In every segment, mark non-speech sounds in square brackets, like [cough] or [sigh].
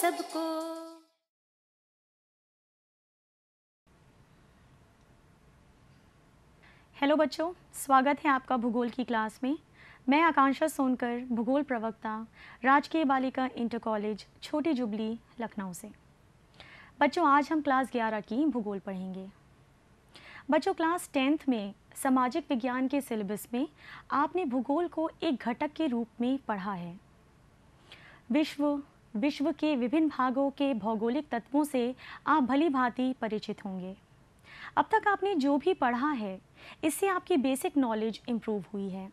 सबको हेलो बच्चों स्वागत है आपका भूगोल की क्लास में मैं आकांक्षा सोनकर भूगोल प्रवक्ता राजकीय बालिका inter college Chhoti Jubilee Lucknow से बच्चों आज हम क्लास 11 की भूगोल पढ़ेंगे बच्चों क्लास टेंथ में सामाजिक विज्ञान के सिलेबस में आपने भूगोल को एक घटक के रूप में पढ़ा है विश्व विश्व के विभिन्न भागों के भौगोलिक तत्वों से आप भली भांति परिचित होंगे अब तक आपने जो भी पढ़ा है इससे आपकी बेसिक नॉलेज इम्प्रूव हुई है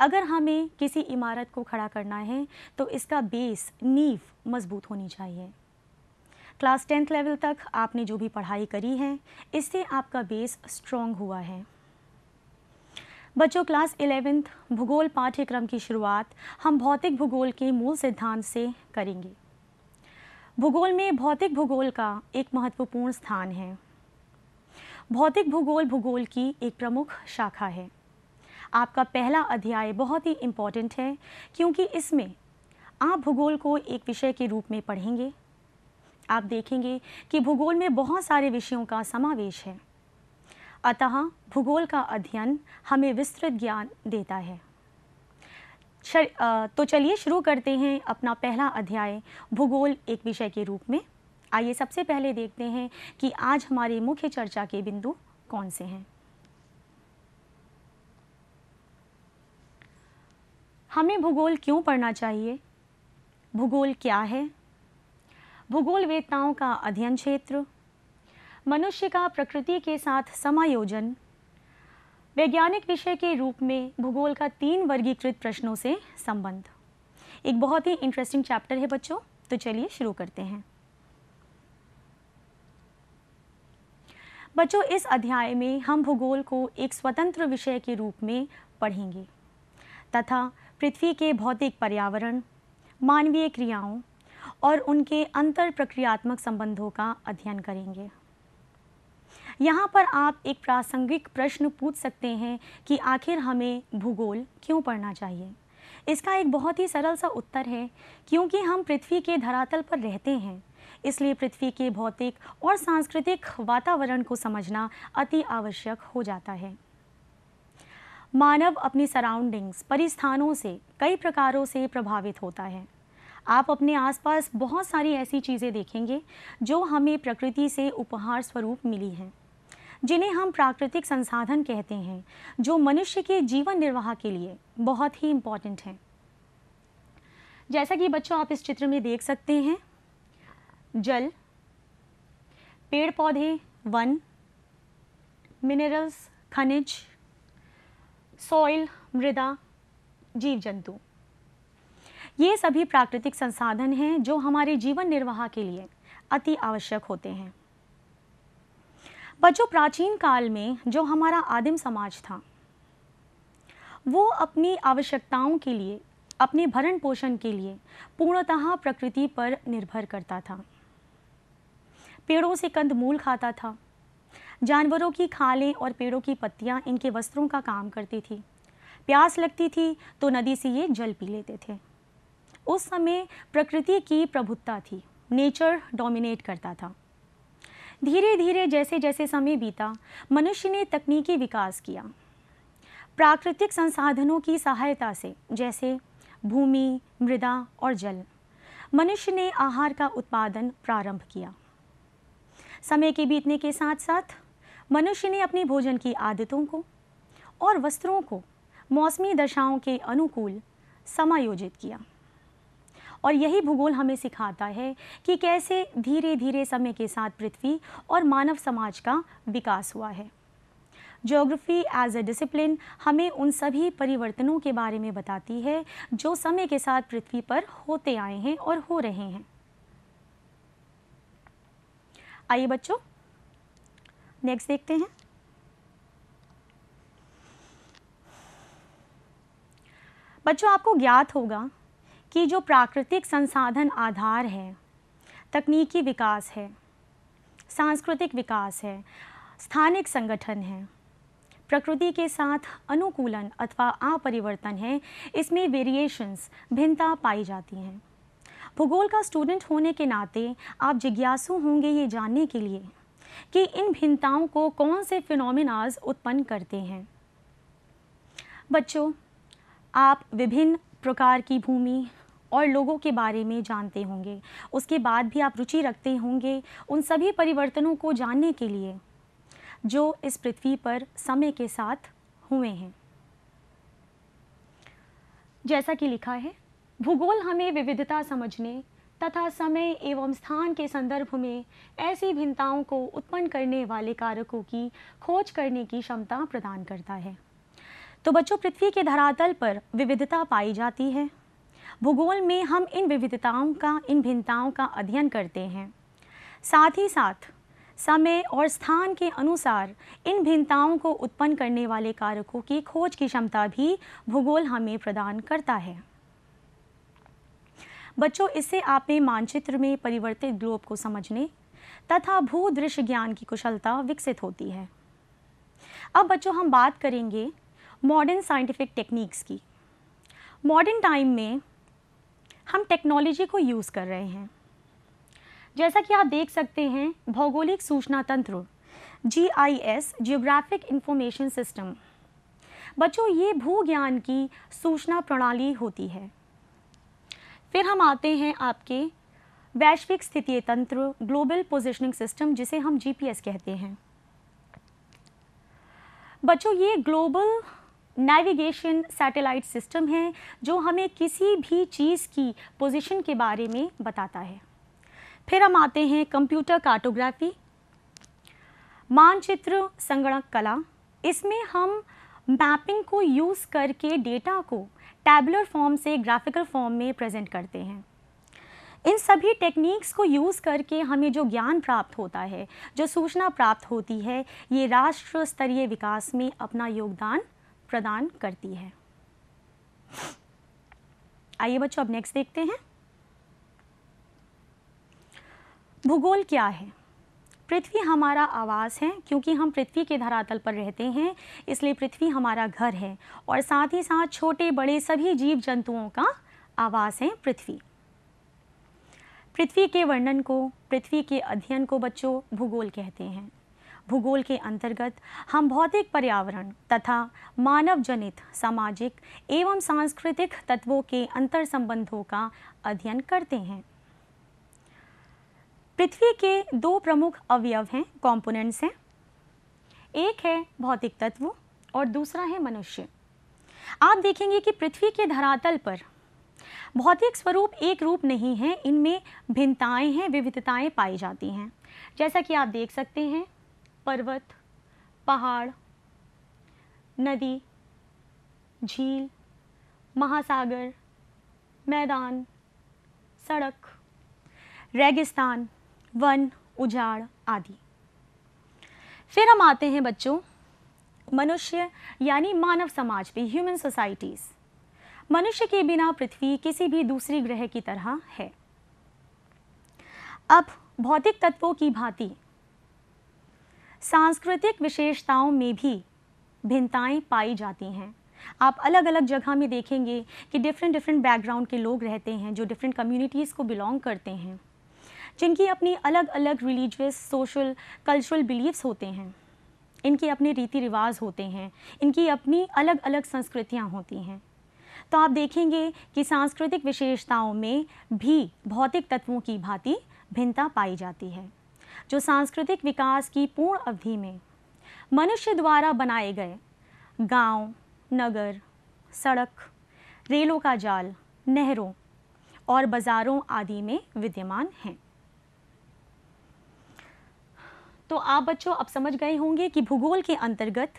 अगर हमें किसी इमारत को खड़ा करना है तो इसका बेस नींव मजबूत होनी चाहिए क्लास टेंथ लेवल तक आपने जो भी पढ़ाई करी है इससे आपका बेस स्ट्रॉन्ग हुआ है बच्चों क्लास इलेवेंथ भूगोल पाठ्यक्रम की शुरुआत हम भौतिक भूगोल के मूल सिद्धांत से करेंगे भूगोल में भौतिक भूगोल का एक महत्वपूर्ण स्थान है भौतिक भूगोल भूगोल की एक प्रमुख शाखा है आपका पहला अध्याय बहुत ही इम्पॉर्टेंट है क्योंकि इसमें आप भूगोल को एक विषय के रूप में पढ़ेंगे आप देखेंगे कि भूगोल में बहुत सारे विषयों का समावेश है अतः भूगोल का अध्ययन हमें विस्तृत ज्ञान देता है तो चलिए शुरू करते हैं अपना पहला अध्याय भूगोल एक विषय के रूप में आइए सबसे पहले देखते हैं कि आज हमारे मुख्य चर्चा के बिंदु कौन से हैं हमें भूगोल क्यों पढ़ना चाहिए भूगोल क्या है भूगोल वेदताओं का अध्ययन क्षेत्र मनुष्य का प्रकृति के साथ समायोजन वैज्ञानिक विषय के रूप में भूगोल का तीन वर्गीकृत प्रश्नों से संबंध एक बहुत ही इंटरेस्टिंग चैप्टर है बच्चों तो चलिए शुरू करते हैं बच्चों इस अध्याय में हम भूगोल को एक स्वतंत्र विषय के रूप में पढ़ेंगे तथा पृथ्वी के भौतिक पर्यावरण मानवीय क्रियाओं और उनके अंतर प्रक्रियात्मक संबंधों का अध्ययन करेंगे यहाँ पर आप एक प्रासंगिक प्रश्न पूछ सकते हैं कि आखिर हमें भूगोल क्यों पढ़ना चाहिए इसका एक बहुत ही सरल सा उत्तर है क्योंकि हम पृथ्वी के धरातल पर रहते हैं इसलिए पृथ्वी के भौतिक और सांस्कृतिक वातावरण को समझना अति आवश्यक हो जाता है मानव अपनी सराउंडिंग्स परिस्थानों से कई प्रकारों से प्रभावित होता है आप अपने आसपास बहुत सारी ऐसी चीज़ें देखेंगे जो हमें प्रकृति से उपहार स्वरूप मिली हैं जिन्हें हम प्राकृतिक संसाधन कहते हैं जो मनुष्य के जीवन निर्वाह के लिए बहुत ही इम्पॉर्टेंट हैं जैसा कि बच्चों आप इस चित्र में देख सकते हैं जल पेड़ पौधे वन मिनरल्स खनिज सॉइल मृदा जीव जंतु ये सभी प्राकृतिक संसाधन हैं जो हमारे जीवन निर्वाह के लिए अति आवश्यक होते हैं बच्चों प्राचीन काल में जो हमारा आदिम समाज था वो अपनी आवश्यकताओं के लिए अपने भरण पोषण के लिए पूर्णतः प्रकृति पर निर्भर करता था पेड़ों से कंद मूल खाता था जानवरों की खालें और पेड़ों की पत्तियां इनके वस्त्रों का काम करती थी प्यास लगती थी तो नदी से ये जल पी लेते थे उस समय प्रकृति की प्रभुत्ता थी नेचर डोमिनेट करता था धीरे धीरे जैसे जैसे समय बीता मनुष्य ने तकनीकी विकास किया प्राकृतिक संसाधनों की सहायता से जैसे भूमि मृदा और जल मनुष्य ने आहार का उत्पादन प्रारंभ किया समय के बीतने के साथ साथ मनुष्य ने अपने भोजन की आदतों को और वस्त्रों को मौसमी दशाओं के अनुकूल समायोजित किया और यही भूगोल हमें सिखाता है कि कैसे धीरे धीरे समय के साथ पृथ्वी और मानव समाज का विकास हुआ है ज्योग्राफी एज ए डिसिप्लिन हमें उन सभी परिवर्तनों के बारे में बताती है जो समय के साथ पृथ्वी पर होते आए हैं और हो रहे हैं आइए बच्चों नेक्स्ट देखते हैं बच्चों आपको ज्ञात होगा कि जो प्राकृतिक संसाधन आधार है तकनीकी विकास है सांस्कृतिक विकास है स्थानिक संगठन है प्रकृति के साथ अनुकूलन अथवा अपरिवर्तन है इसमें वेरिएशंस भिन्नता पाई जाती हैं भूगोल का स्टूडेंट होने के नाते आप जिज्ञासु होंगे ये जानने के लिए कि इन भिन्नताओं को कौन से फिनोमिनाज उत्पन्न करते हैं बच्चों आप विभिन्न प्रकार की भूमि और लोगों के बारे में जानते होंगे उसके बाद भी आप रुचि रखते होंगे उन सभी परिवर्तनों को जानने के लिए जो इस पृथ्वी पर समय के साथ हुए हैं जैसा कि लिखा है भूगोल हमें विविधता समझने तथा समय एवं स्थान के संदर्भ में ऐसी भिन्नताओं को उत्पन्न करने वाले कारकों की खोज करने की क्षमता प्रदान करता है तो बच्चों पृथ्वी के धरातल पर विविधता पाई जाती है भूगोल में हम इन विविधताओं का इन भिन्नताओं का अध्ययन करते हैं साथ ही साथ समय और स्थान के अनुसार इन भिन्नताओं को उत्पन्न करने वाले कारकों की खोज की क्षमता भी भूगोल हमें प्रदान करता है बच्चों इससे आपने मानचित्र में परिवर्तित ग्लोब को समझने तथा भू दृश्य ज्ञान की कुशलता विकसित होती है अब बच्चों हम बात करेंगे मॉडर्न साइंटिफिक टेक्निक्स की मॉडर्न टाइम में हम टेक्नोलॉजी को यूज़ कर रहे हैं जैसा कि आप देख सकते हैं भौगोलिक सूचना तंत्र G I S geographic information system बच्चों ये भू ज्ञान की सूचना प्रणाली होती है फिर हम आते हैं आपके वैश्विक स्थितीय तंत्र ग्लोबल पोजिशनिंग सिस्टम जिसे हम जीपीएस कहते हैं बच्चों ये ग्लोबल नेविगेशन सैटेलाइट सिस्टम है जो हमें किसी भी चीज़ की पोजीशन के बारे में बताता है फिर हम आते हैं कंप्यूटर कार्टोग्राफी मानचित्र संगणक कला इसमें हम मैपिंग को यूज़ करके डेटा को टैबलर फॉर्म से ग्राफिकल फॉर्म में प्रेजेंट करते हैं इन सभी टेक्निक्स को यूज़ करके हमें जो ज्ञान प्राप्त होता है जो सूचना प्राप्त होती है ये राष्ट्र स्तरीय विकास में अपना योगदान प्रदान करती है आइए बच्चों अब नेक्स्ट देखते हैं भूगोल क्या है पृथ्वी हमारा आवास है क्योंकि हम पृथ्वी के धरातल पर रहते हैं इसलिए पृथ्वी हमारा घर है और साथ ही साथ छोटे बड़े सभी जीव जंतुओं का आवास है पृथ्वी पृथ्वी के वर्णन को पृथ्वी के अध्ययन को बच्चों भूगोल कहते हैं भूगोल के अंतर्गत हम भौतिक पर्यावरण तथा मानव जनित सामाजिक एवं सांस्कृतिक तत्वों के अंतर संबंधों का अध्ययन करते हैं पृथ्वी के दो प्रमुख अवयव हैं कंपोनेंट्स हैं एक है भौतिक तत्व और दूसरा है मनुष्य आप देखेंगे कि पृथ्वी के धरातल पर भौतिक स्वरूप एक रूप नहीं है इनमें भिन्नताएं हैं विविधताएं पाई जाती हैं जैसा कि आप देख सकते हैं पर्वत पहाड़ नदी झील महासागर मैदान सड़क रेगिस्तान वन उजाड़ आदि फिर हम आते हैं बच्चों मनुष्य यानी मानव समाज पे ह्यूमन सोसाइटीज़ मनुष्य के बिना पृथ्वी किसी भी दूसरी ग्रह की तरह है अब भौतिक तत्वों की भांति सांस्कृतिक विशेषताओं में भी भिन्नताएं पाई जाती हैं आप अलग अलग जगह में देखेंगे कि डिफरेंट डिफरेंट बैकग्राउंड के लोग रहते हैं जो डिफरेंट कम्युनिटीज़ को बिलोंग करते हैं जिनकी अपनी अलग अलग रिलीजियस सोशल कल्चरल बिलीव्स होते हैं इनके अपने रीति रिवाज होते हैं इनकी अपनी अलग अलग संस्कृतियाँ होती हैं तो आप देखेंगे कि सांस्कृतिक विशेषताओं में भी भौतिक तत्वों की भांति भिन्नता पाई जाती है जो सांस्कृतिक विकास की पूर्ण अवधि में मनुष्य द्वारा बनाए गए गांव, नगर सड़क रेलों का जाल नहरों और बाज़ारों आदि में विद्यमान हैं तो आप बच्चों अब समझ गए होंगे कि भूगोल के अंतर्गत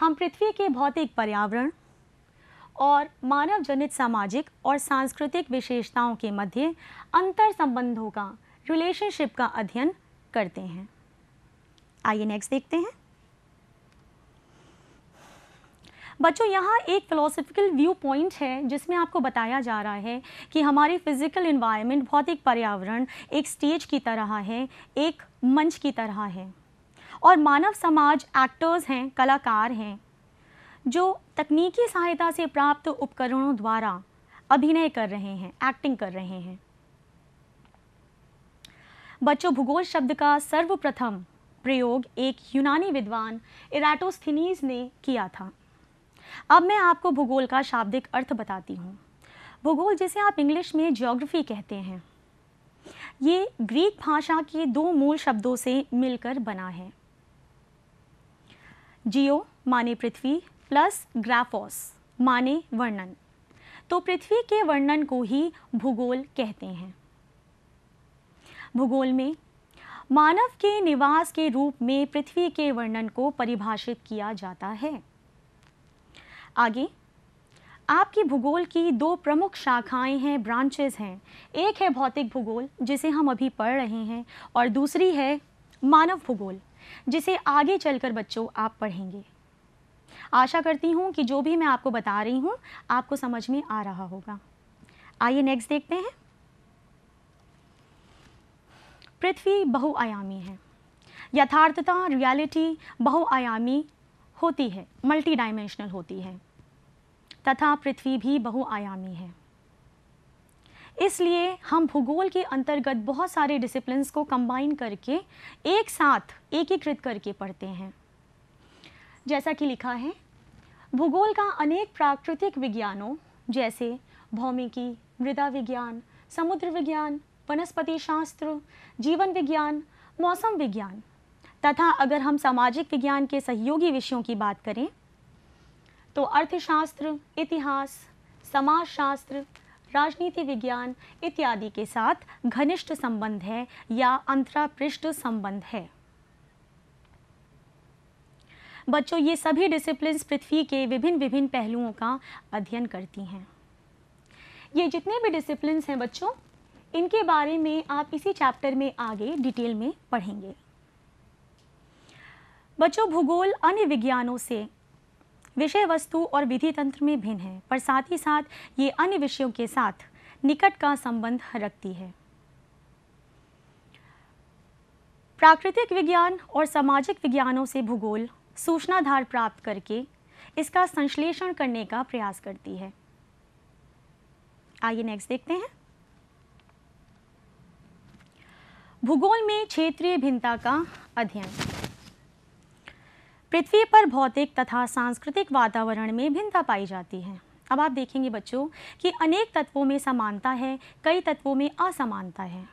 हम पृथ्वी के भौतिक पर्यावरण और मानव जनित सामाजिक और सांस्कृतिक विशेषताओं के मध्य अंतर संबंधों का रिलेशनशिप का अध्ययन करते हैं आइए नेक्स्ट देखते हैं बच्चों यहाँ एक फ़िलोसफिकल व्यू पॉइंट है जिसमें आपको बताया जा रहा है कि हमारी फ़िज़िकल इन्वायरमेंट भौतिक पर्यावरण एक स्टेज की तरह है एक मंच की तरह है और मानव समाज एक्टर्स हैं कलाकार हैं जो तकनीकी सहायता से प्राप्त उपकरणों द्वारा अभिनय कर रहे हैं एक्टिंग कर रहे हैं बच्चों भूगोल शब्द का सर्वप्रथम प्रयोग एक यूनानी विद्वान इराटोस्थिनीज ने किया था अब मैं आपको भूगोल का शाब्दिक अर्थ बताती हूँ भूगोल जिसे आप इंग्लिश में ज्योग्राफी कहते हैं ये ग्रीक भाषा के दो मूल शब्दों से मिलकर बना है जियो माने पृथ्वी प्लस ग्राफोस माने वर्णन तो पृथ्वी के वर्णन को ही भूगोल कहते हैं भूगोल में मानव के निवास के रूप में पृथ्वी के वर्णन को परिभाषित किया जाता है आगे आपकी भूगोल की दो प्रमुख शाखाएं हैं ब्रांचेस हैं एक है भौतिक भूगोल जिसे हम अभी पढ़ रहे हैं और दूसरी है मानव भूगोल जिसे आगे चलकर बच्चों आप पढ़ेंगे आशा करती हूँ कि जो भी मैं आपको बता रही हूँ आपको समझ में आ रहा होगा आइए नेक्स्ट देखते हैं पृथ्वी बहुआयामी है यथार्थता रियलिटी बहुआयामी होती है मल्टी डायमेंशनल होती है तथा पृथ्वी भी बहुआयामी है इसलिए हम भूगोल के अंतर्गत बहुत सारे डिसिप्लिन को कंबाइन करके एक साथ एकीकृत करके पढ़ते हैं जैसा कि लिखा है भूगोल का अनेक प्राकृतिक विज्ञानों जैसे भौमिकी मृदा विज्ञान समुद्र विज्ञान वनस्पति शास्त्र जीवन विज्ञान मौसम विज्ञान तथा अगर हम सामाजिक विज्ञान के सहयोगी विषयों की बात करें तो अर्थशास्त्र इतिहास समाजशास्त्र राजनीति विज्ञान इत्यादि के साथ घनिष्ठ संबंध है या अंतरापृष्ठ संबंध है बच्चों ये सभी डिसिप्लिन्स पृथ्वी के विभिन्न विभिन्न पहलुओं का अध्ययन करती हैं ये जितने भी डिसिप्लिन्स हैं बच्चों इनके बारे में आप इसी चैप्टर में आगे डिटेल में पढ़ेंगे बच्चों भूगोल अन्य विज्ञानों से विषय वस्तु और विधि तंत्र में भिन्न है पर साथ ही साथ ये अन्य विषयों के साथ निकट का संबंध रखती है प्राकृतिक विज्ञान और सामाजिक विज्ञानों से भूगोल सूचनाधार प्राप्त करके इसका संश्लेषण करने का प्रयास करती है आइए नेक्स्ट देखते हैं भूगोल में क्षेत्रीय भिन्नता का अध्ययन पृथ्वी पर भौतिक तथा सांस्कृतिक वातावरण में भिन्नता पाई जाती है अब आप देखेंगे बच्चों कि अनेक तत्वों में समानता है कई तत्वों में असमानता है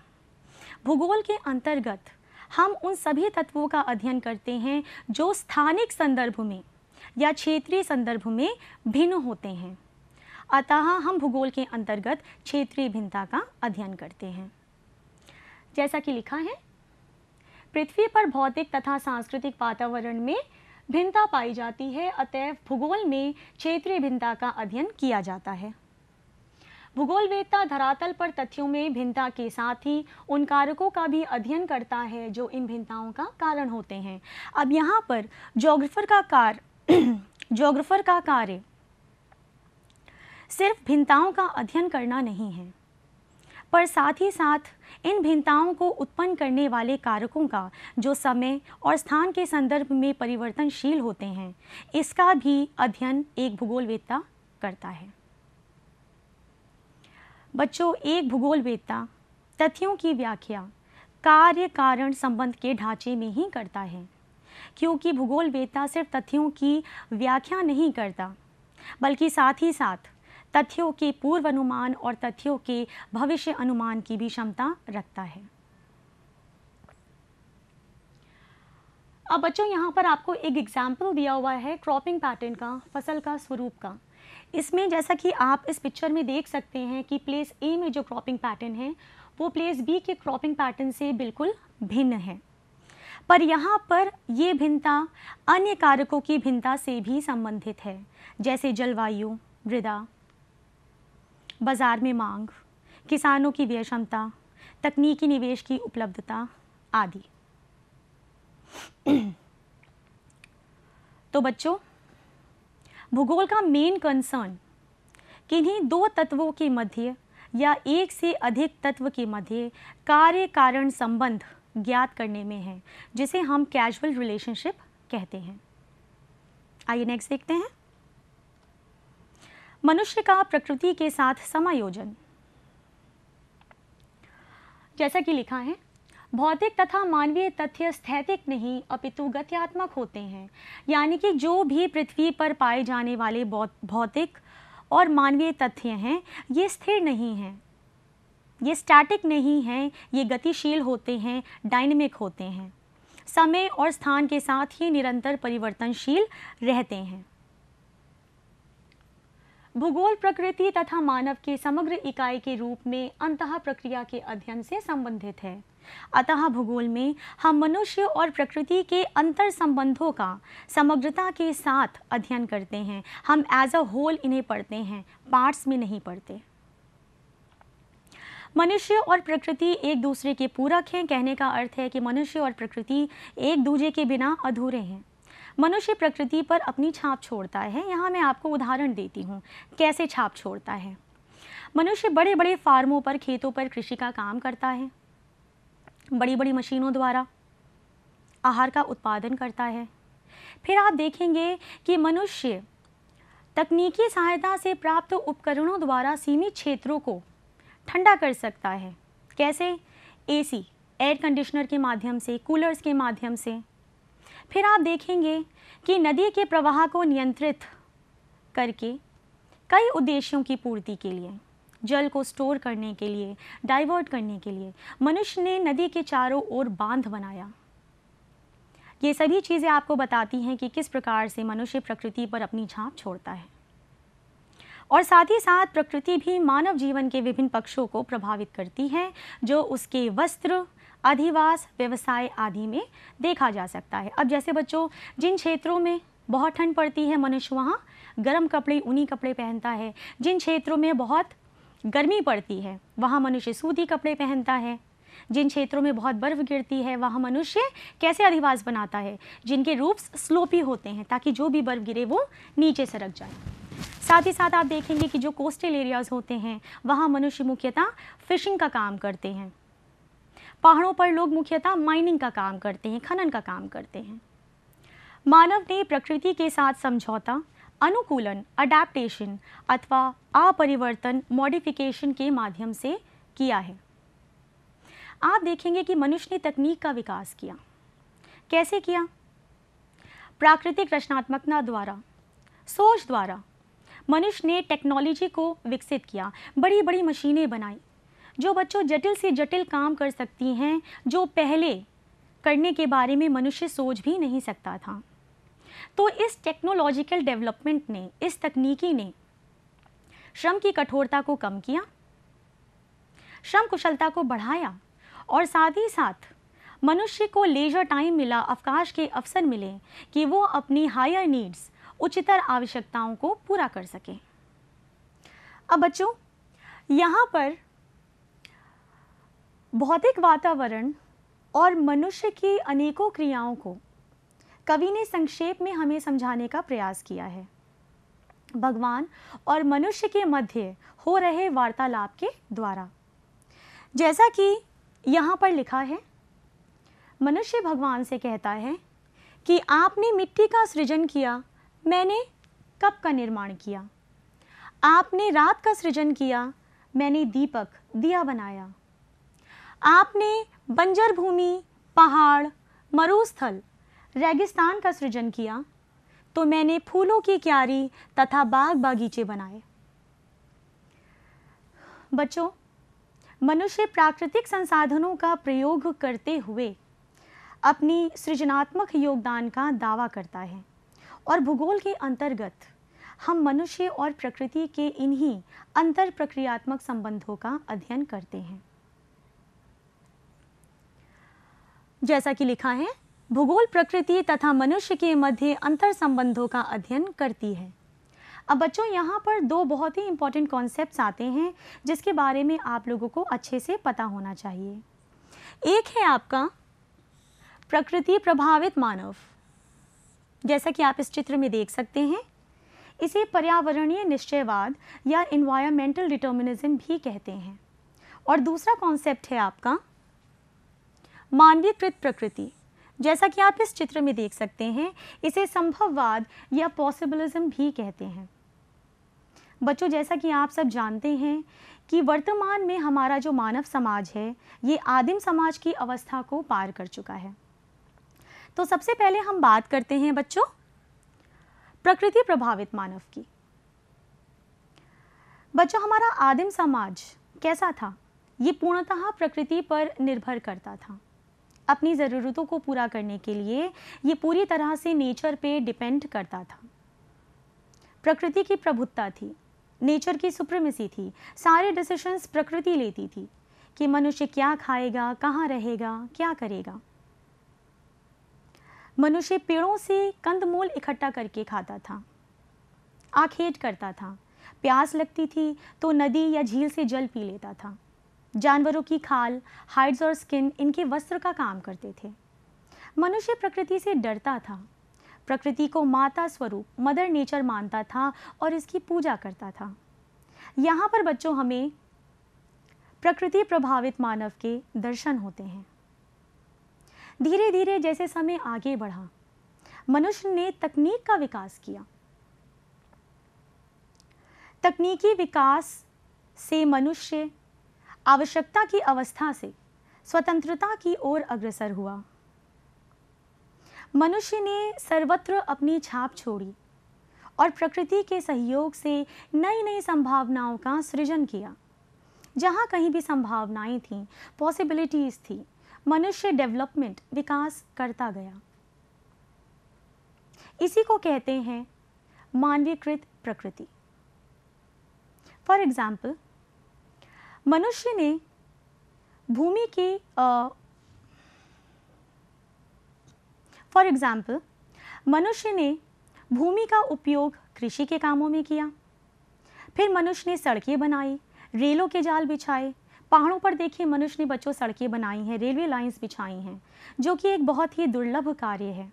भूगोल के अंतर्गत हम उन सभी तत्वों का अध्ययन करते हैं जो स्थानिक संदर्भ में या क्षेत्रीय संदर्भ में भिन्न होते हैं अतः हम भूगोल के अंतर्गत क्षेत्रीय भिन्नता का अध्ययन करते हैं जैसा कि लिखा है पृथ्वी पर भौतिक तथा सांस्कृतिक वातावरण में भिन्नता पाई जाती है अतएव भूगोल में क्षेत्रीय भिन्नता का अध्ययन किया जाता है भूगोल धरातल पर तथ्यों में भिन्नता के साथ ही उन कारकों का भी अध्ययन करता है जो इन भिन्नताओं का कारण होते हैं अब यहाँ पर जोग्राफर का कार्य जोग्राफर [clears throat] का कार्य सिर्फ भिन्नताओं का अध्ययन करना नहीं है पर साथ ही साथ इन भिन्नताओं को उत्पन्न करने वाले कारकों का जो समय और स्थान के संदर्भ में परिवर्तनशील होते हैं इसका भी अध्ययन एक भूगोलवेत्ता करता है बच्चों एक भूगोलवेत्ता तथ्यों की व्याख्या कार्य कारण संबंध के ढांचे में ही करता है क्योंकि भूगोलवेत्ता सिर्फ तथ्यों की व्याख्या नहीं करता बल्कि साथ ही साथ तथ्यों के पूर्व अनुमान और तथ्यों के भविष्य अनुमान की भी क्षमता रखता है अब बच्चों यहाँ पर आपको एक एग्जाम्पल दिया हुआ है क्रॉपिंग पैटर्न का फसल का स्वरूप का इसमें जैसा कि आप इस पिक्चर में देख सकते हैं कि प्लेस ए में जो क्रॉपिंग पैटर्न है वो प्लेस बी के क्रॉपिंग पैटर्न से बिल्कुल भिन्न है पर यहाँ पर ये भिन्नता अन्य कारकों की भिन्नता से भी संबंधित है जैसे जलवायु मृदा बाज़ार में मांग किसानों की व्यय क्षमता तकनीकी निवेश की उपलब्धता आदि तो बच्चों भूगोल का मेन कंसर्न किन्हीं दो तत्वों के मध्य या एक से अधिक तत्व के मध्य कार्य कारण संबंध ज्ञात करने में है जिसे हम कैजुअल रिलेशनशिप कहते हैं आइए नेक्स्ट देखते हैं मनुष्य का प्रकृति के साथ समायोजन जैसा कि लिखा है भौतिक तथा मानवीय तथ्य स्थैतिक नहीं अपितु गत्यात्मक होते हैं यानी कि जो भी पृथ्वी पर पाए जाने वाले भौतिक और मानवीय तथ्य हैं ये स्थिर नहीं हैं ये स्टैटिक नहीं हैं ये गतिशील होते हैं डायनेमिक होते हैं समय और स्थान के साथ ही निरंतर परिवर्तनशील रहते हैं भूगोल प्रकृति तथा मानव के समग्र इकाई के रूप में अंतः प्रक्रिया के अध्ययन से संबंधित है अतः भूगोल में हम मनुष्य और प्रकृति के अंतर संबंधों का समग्रता के साथ अध्ययन करते हैं हम एज अ होल इन्हें पढ़ते हैं पार्ट्स में नहीं पढ़ते मनुष्य और प्रकृति एक दूसरे के पूरक हैं कहने का अर्थ है कि मनुष्य और प्रकृति एक दूसरे के बिना अधूरे हैं मनुष्य प्रकृति पर अपनी छाप छोड़ता है यहाँ मैं आपको उदाहरण देती हूँ कैसे छाप छोड़ता है मनुष्य बड़े बड़े फार्मों पर खेतों पर कृषि का काम करता है बड़ी बड़ी मशीनों द्वारा आहार का उत्पादन करता है फिर आप देखेंगे कि मनुष्य तकनीकी सहायता से प्राप्त उपकरणों द्वारा सीमित क्षेत्रों को ठंडा कर सकता है कैसे एसी एयर कंडीशनर के माध्यम से कूलर्स के माध्यम से फिर आप देखेंगे कि नदी के प्रवाह को नियंत्रित करके कई उद्देश्यों की पूर्ति के लिए जल को स्टोर करने के लिए डाइवर्ट करने के लिए मनुष्य ने नदी के चारों ओर बांध बनाया ये सभी चीज़ें आपको बताती हैं कि किस प्रकार से मनुष्य प्रकृति पर अपनी छाप छोड़ता है और साथ ही साथ प्रकृति भी मानव जीवन के विभिन्न पक्षों को प्रभावित करती है जो उसके वस्त्र अधिवास व्यवसाय आदि में देखा जा सकता है अब जैसे बच्चों जिन क्षेत्रों में बहुत ठंड पड़ती है मनुष्य वहाँ गर्म कपड़े ऊनी कपड़े पहनता है जिन क्षेत्रों में बहुत गर्मी पड़ती है वहाँ मनुष्य सूती कपड़े पहनता है जिन क्षेत्रों में बहुत बर्फ गिरती है वहाँ मनुष्य कैसे अधिवास बनाता है जिनके रूप्स स्लोपी होते हैं ताकि जो भी बर्फ गिरे वो नीचे सरक जाए साथ ही साथ आप देखेंगे कि जो कोस्टल एरियाज़ होते हैं वहाँ मनुष्य मुख्यतः फिशिंग का काम करते हैं पहाड़ों पर लोग मुख्यतः माइनिंग का काम करते हैं खनन का काम करते हैं मानव ने प्रकृति के साथ समझौता अनुकूलन अडेप्टेशन अथवा अपरिवर्तन मॉडिफिकेशन के माध्यम से किया है आप देखेंगे कि मनुष्य ने तकनीक का विकास किया कैसे किया प्राकृतिक रचनात्मकता द्वारा सोच द्वारा मनुष्य ने टेक्नोलॉजी को विकसित किया बड़ी बड़ी मशीनें बनाई जो बच्चों जटिल से जटिल काम कर सकती हैं जो पहले करने के बारे में मनुष्य सोच भी नहीं सकता था तो इस टेक्नोलॉजिकल डेवलपमेंट ने इस तकनीकी ने श्रम की कठोरता को कम किया श्रम कुशलता को बढ़ाया और साथ ही साथ मनुष्य को लेजर टाइम मिला अवकाश के अवसर मिले कि वो अपनी हायर नीड्स उच्चतर आवश्यकताओं को पूरा कर सके अब बच्चों यहाँ पर भौतिक वातावरण और मनुष्य की अनेकों क्रियाओं को कवि ने संक्षेप में हमें समझाने का प्रयास किया है भगवान और मनुष्य के मध्य हो रहे वार्तालाप के द्वारा जैसा कि यहाँ पर लिखा है मनुष्य भगवान से कहता है कि आपने मिट्टी का सृजन किया मैंने कप का निर्माण किया आपने रात का सृजन किया मैंने दीपक दिया बनाया आपने बंजर भूमि पहाड़ मरुस्थल रेगिस्तान का सृजन किया तो मैंने फूलों की क्यारी तथा बाग बागीचे बनाए बच्चों मनुष्य प्राकृतिक संसाधनों का प्रयोग करते हुए अपनी सृजनात्मक योगदान का दावा करता है और भूगोल के अंतर्गत हम मनुष्य और प्रकृति के इन्हीं अंतर प्रक्रियात्मक संबंधों का अध्ययन करते हैं जैसा कि लिखा है भूगोल प्रकृति तथा मनुष्य के मध्य अंतर संबंधों का अध्ययन करती है अब बच्चों यहाँ पर दो बहुत ही इम्पॉर्टेंट कॉन्सेप्ट आते हैं जिसके बारे में आप लोगों को अच्छे से पता होना चाहिए एक है आपका प्रकृति प्रभावित मानव जैसा कि आप इस चित्र में देख सकते हैं इसे पर्यावरणीय निश्चयवाद या इन्वायरमेंटल डिटर्मिनिज्म भी कहते हैं और दूसरा कॉन्सेप्ट है आपका मानवीकृत प्रकृति जैसा कि आप इस चित्र में देख सकते हैं इसे संभववाद या पॉसिबलिज्म भी कहते हैं बच्चों जैसा कि आप सब जानते हैं कि वर्तमान में हमारा जो मानव समाज है ये आदिम समाज की अवस्था को पार कर चुका है तो सबसे पहले हम बात करते हैं बच्चों प्रकृति प्रभावित मानव की बच्चों हमारा आदिम समाज कैसा था ये पूर्णतः प्रकृति पर निर्भर करता था अपनी ज़रूरतों को पूरा करने के लिए ये पूरी तरह से नेचर पे डिपेंड करता था प्रकृति की प्रभुत्ता थी नेचर की सुप्रीमेसी थी सारे डिसीशंस प्रकृति लेती थी कि मनुष्य क्या खाएगा कहाँ रहेगा क्या करेगा मनुष्य पेड़ों से कंदमूल इकट्ठा करके खाता था आखेट करता था प्यास लगती थी तो नदी या झील से जल पी लेता था जानवरों की खाल हाइड्स और स्किन इनके वस्त्र का काम करते थे मनुष्य प्रकृति से डरता था प्रकृति को माता स्वरूप मदर नेचर मानता था और इसकी पूजा करता था यहाँ पर बच्चों हमें प्रकृति प्रभावित मानव के दर्शन होते हैं धीरे धीरे जैसे समय आगे बढ़ा मनुष्य ने तकनीक का विकास किया तकनीकी विकास से मनुष्य आवश्यकता की अवस्था से स्वतंत्रता की ओर अग्रसर हुआ मनुष्य ने सर्वत्र अपनी छाप छोड़ी और प्रकृति के सहयोग से नई नई संभावनाओं का सृजन किया जहाँ कहीं भी संभावनाएं थीं पॉसिबिलिटीज़ थी मनुष्य डेवलपमेंट विकास करता गया इसी को कहते हैं मानवीकृत प्रकृति फॉर एग्ज़ाम्पल मनुष्य ने भूमि की फॉर एग्ज़ाम्पल मनुष्य ने भूमि का उपयोग कृषि के कामों में किया फिर मनुष्य ने सड़कें बनाई रेलों के जाल बिछाए पहाड़ों पर देखिए मनुष्य ने बच्चों सड़कें बनाई हैं रेलवे लाइंस बिछाई हैं जो कि एक बहुत ही दुर्लभ कार्य है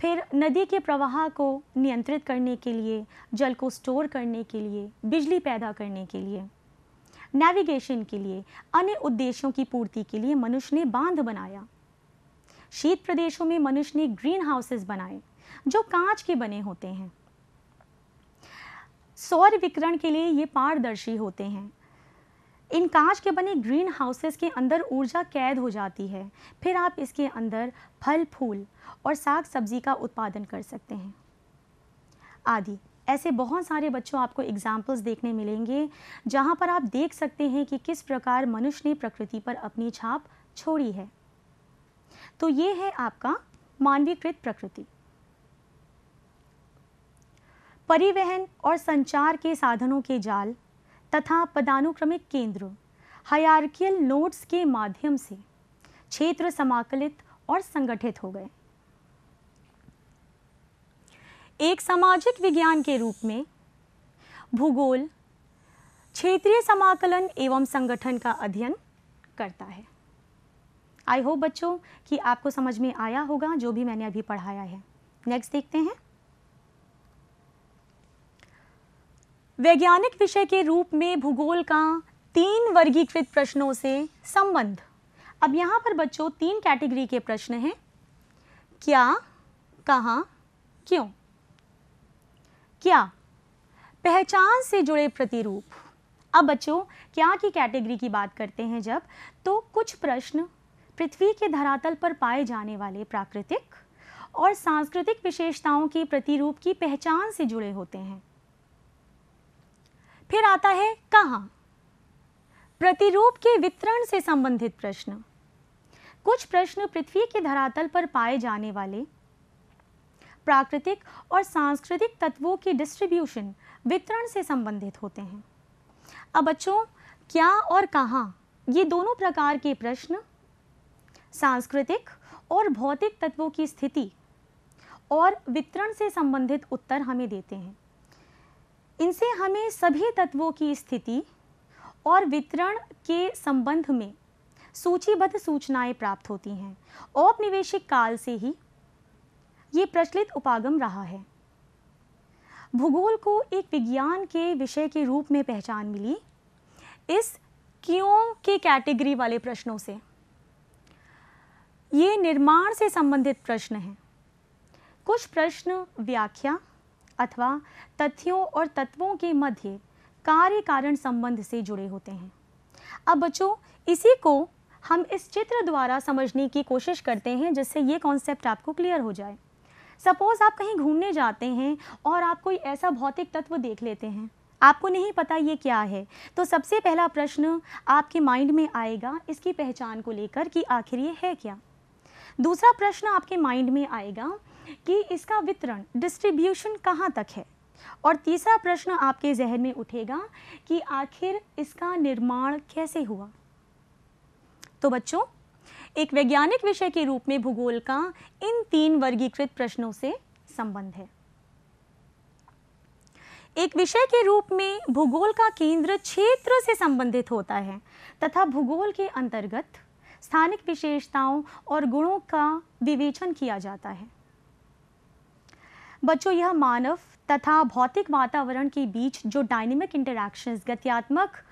फिर नदी के प्रवाह को नियंत्रित करने के लिए जल को स्टोर करने के लिए बिजली पैदा करने के लिए नेविगेशन के लिए अन्य उद्देश्यों की पूर्ति के लिए मनुष्य ने बांध बनाया शीत प्रदेशों में मनुष्य ने ग्रीन हाउसेस बनाए जो कांच के बने होते हैं सौर विकरण के लिए ये पारदर्शी होते हैं इन कांच के बने ग्रीन हाउसेस के अंदर ऊर्जा कैद हो जाती है फिर आप इसके अंदर फल फूल और साग सब्जी का उत्पादन कर सकते हैं आदि ऐसे बहुत सारे बच्चों आपको एग्जाम्पल्स देखने मिलेंगे जहाँ पर आप देख सकते हैं कि किस प्रकार मनुष्य ने प्रकृति पर अपनी छाप छोड़ी है तो ये है आपका मानवीकृत प्रकृति परिवहन और संचार के साधनों के जाल तथा पदानुक्रमिक केंद्र हायार्कियल नोट्स के माध्यम से क्षेत्र समाकलित और संगठित हो गए एक सामाजिक विज्ञान के रूप में भूगोल क्षेत्रीय समाकलन एवं संगठन का अध्ययन करता है आई होप बच्चों कि आपको समझ में आया होगा जो भी मैंने अभी पढ़ाया है नेक्स्ट देखते हैं वैज्ञानिक विषय के रूप में भूगोल का तीन वर्गीकृत प्रश्नों से संबंध अब यहां पर बच्चों तीन कैटेगरी के प्रश्न हैं क्या कहा क्यों क्या पहचान से जुड़े प्रतिरूप अब बच्चों क्या की कैटेगरी की बात करते हैं जब तो कुछ प्रश्न पृथ्वी के धरातल पर पाए जाने वाले प्राकृतिक और सांस्कृतिक विशेषताओं के प्रतिरूप की पहचान से जुड़े होते हैं फिर आता है कहाँ प्रतिरूप के वितरण से संबंधित प्रश्न कुछ प्रश्न पृथ्वी के धरातल पर पाए जाने वाले प्राकृतिक और सांस्कृतिक तत्वों की डिस्ट्रीब्यूशन वितरण से संबंधित होते हैं अब बच्चों क्या और कहाँ ये दोनों प्रकार के प्रश्न सांस्कृतिक और भौतिक तत्वों की स्थिति और वितरण से संबंधित उत्तर हमें देते हैं इनसे हमें सभी तत्वों की स्थिति और वितरण के संबंध में सूचीबद्ध सूचनाएं प्राप्त होती हैं औपनिवेशिक काल से ही ये प्रचलित उपागम रहा है भूगोल को एक विज्ञान के विषय के रूप में पहचान मिली इस क्यों के कैटेगरी वाले प्रश्नों से ये निर्माण से संबंधित प्रश्न हैं कुछ प्रश्न व्याख्या अथवा तथ्यों और तत्वों के मध्य कार्य कारण संबंध से जुड़े होते हैं अब बच्चों इसी को हम इस चित्र द्वारा समझने की कोशिश करते हैं जिससे ये कॉन्सेप्ट आपको क्लियर हो जाए सपोज़ आप कहीं घूमने जाते हैं और आप कोई ऐसा भौतिक तत्व देख लेते हैं आपको नहीं पता ये क्या है तो सबसे पहला प्रश्न आपके माइंड में आएगा इसकी पहचान को लेकर कि आखिर ये है क्या दूसरा प्रश्न आपके माइंड में आएगा कि इसका वितरण डिस्ट्रीब्यूशन कहाँ तक है और तीसरा प्रश्न आपके जहन में उठेगा कि आखिर इसका निर्माण कैसे हुआ तो बच्चों एक वैज्ञानिक विषय के रूप में भूगोल का इन तीन वर्गीकृत प्रश्नों से संबंध है एक विषय के रूप में भूगोल का केंद्र क्षेत्र से संबंधित होता है तथा भूगोल के अंतर्गत स्थानिक विशेषताओं और गुणों का विवेचन किया जाता है बच्चों यह मानव तथा भौतिक वातावरण के बीच जो डायनेमिक इंटरैक्शंस गत्यात्मक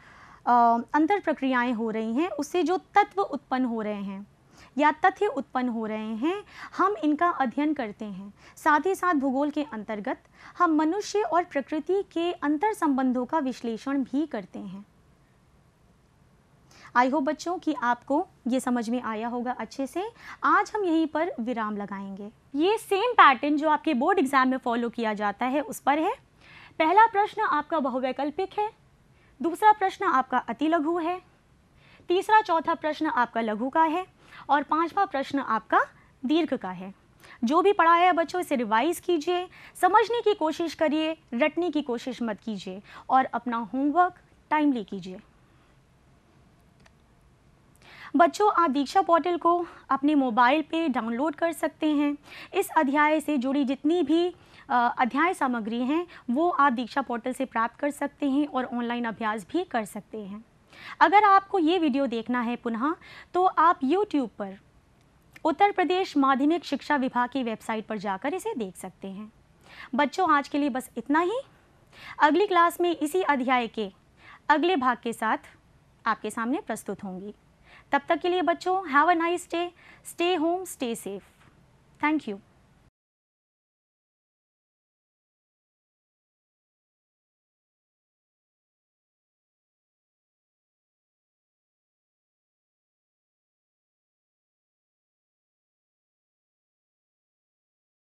अंतर प्रक्रियाएं हो रही हैं उससे जो तत्व उत्पन्न हो रहे हैं या तथ्य उत्पन्न हो रहे हैं हम इनका अध्ययन करते हैं साथ ही साथ भूगोल के अंतर्गत हम मनुष्य और प्रकृति के अंतर संबंधों का विश्लेषण भी करते हैं आई होप बच्चों कि आपको ये समझ में आया होगा अच्छे से आज हम यहीं पर विराम लगाएंगे ये सेम पैटर्न जो आपके बोर्ड एग्जाम में फॉलो किया जाता है उस पर है पहला प्रश्न आपका बहुवैकल्पिक है दूसरा प्रश्न आपका अति लघु है तीसरा चौथा प्रश्न आपका लघु का है और पांचवा प्रश्न आपका दीर्घ का है जो भी पढ़ाया है बच्चों इसे रिवाइज कीजिए समझने की कोशिश करिए रटने की कोशिश मत कीजिए और अपना होमवर्क टाइमली कीजिए बच्चों आप दीक्षा पोर्टल को अपने मोबाइल पे डाउनलोड कर सकते हैं इस अध्याय से जुड़ी जितनी भी अध्याय सामग्री हैं वो आप दीक्षा पोर्टल से प्राप्त कर सकते हैं और ऑनलाइन अभ्यास भी कर सकते हैं अगर आपको ये वीडियो देखना है पुनः तो आप यूट्यूब पर उत्तर प्रदेश माध्यमिक शिक्षा विभाग की वेबसाइट पर जाकर इसे देख सकते हैं बच्चों आज के लिए बस इतना ही अगली क्लास में इसी अध्याय के अगले भाग के साथ आपके सामने प्रस्तुत होंगी तब तक के लिए बच्चों have a nice day stay home stay safe thank you